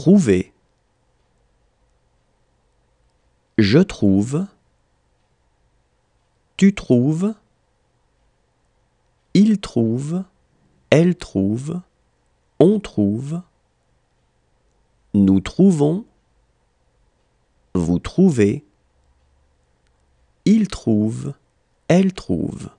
Trouver. Je trouve. Tu trouves. Il trouve. Elle trouve. On trouve. Nous trouvons. Vous trouvez. Il trouve. Elle trouve.